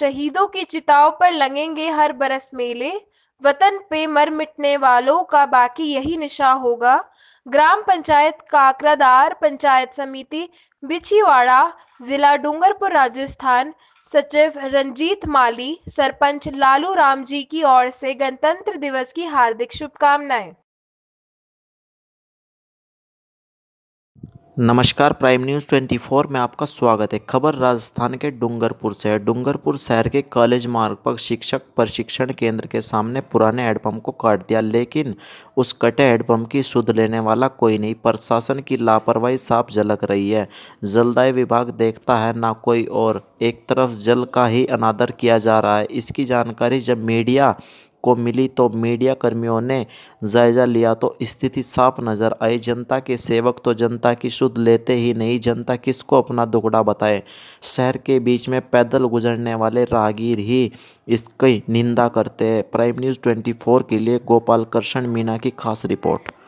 शहीदों की चिताओं पर लगेंगे हर बरस मेले वतन पे मर मिटने वालों का बाकी यही निशा होगा ग्राम पंचायत काकरादार पंचायत समिति बिछीवाड़ा जिला डूंगरपुर राजस्थान सचिव रंजीत माली सरपंच लालू राम जी की ओर से गणतंत्र दिवस की हार्दिक शुभकामनाएं नमस्कार प्राइम न्यूज़ 24 में आपका स्वागत है खबर राजस्थान के डूंगरपुर से है डूंगरपुर शहर के कॉलेज मार्ग पर शिक्षक प्रशिक्षण केंद्र के सामने पुराने हेडपम्प को काट दिया लेकिन उस कटे हेडपम्प की सुध लेने वाला कोई नहीं प्रशासन की लापरवाही साफ झलक रही है जलदाय विभाग देखता है ना कोई और एक तरफ जल का ही अनादर किया जा रहा है इसकी जानकारी जब मीडिया को मिली तो मीडिया कर्मियों ने जायजा लिया तो स्थिति साफ नज़र आई जनता के सेवक तो जनता की शुद्ध लेते ही नहीं जनता किसको अपना दुकड़ा बताए शहर के बीच में पैदल गुजरने वाले राहगीर ही इसकी निंदा करते हैं प्राइम न्यूज़ ट्वेंटी के लिए गोपाल कृष्ण मीणा की खास रिपोर्ट